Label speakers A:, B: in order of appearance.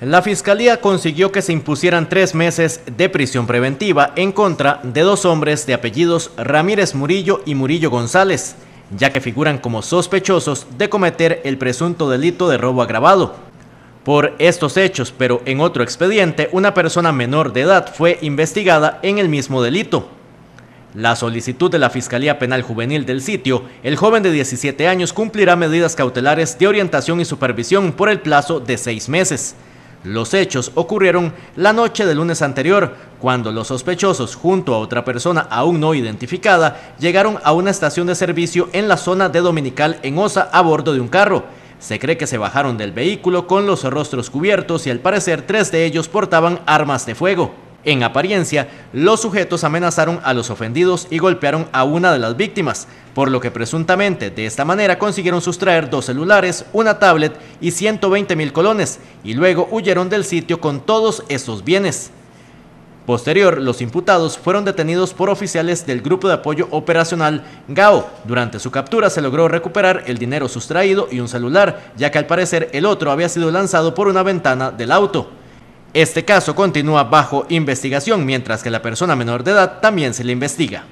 A: La fiscalía consiguió que se impusieran tres meses de prisión preventiva en contra de dos hombres de apellidos Ramírez Murillo y Murillo González, ya que figuran como sospechosos de cometer el presunto delito de robo agravado. Por estos hechos, pero en otro expediente, una persona menor de edad fue investigada en el mismo delito. La solicitud de la Fiscalía Penal Juvenil del sitio, el joven de 17 años cumplirá medidas cautelares de orientación y supervisión por el plazo de seis meses. Los hechos ocurrieron la noche del lunes anterior, cuando los sospechosos, junto a otra persona aún no identificada, llegaron a una estación de servicio en la zona de Dominical en Osa a bordo de un carro. Se cree que se bajaron del vehículo con los rostros cubiertos y al parecer tres de ellos portaban armas de fuego. En apariencia, los sujetos amenazaron a los ofendidos y golpearon a una de las víctimas, por lo que presuntamente de esta manera consiguieron sustraer dos celulares, una tablet y 120 mil colones, y luego huyeron del sitio con todos esos bienes. Posterior, los imputados fueron detenidos por oficiales del Grupo de Apoyo Operacional GAO. Durante su captura se logró recuperar el dinero sustraído y un celular, ya que al parecer el otro había sido lanzado por una ventana del auto. Este caso continúa bajo investigación mientras que la persona menor de edad también se le investiga.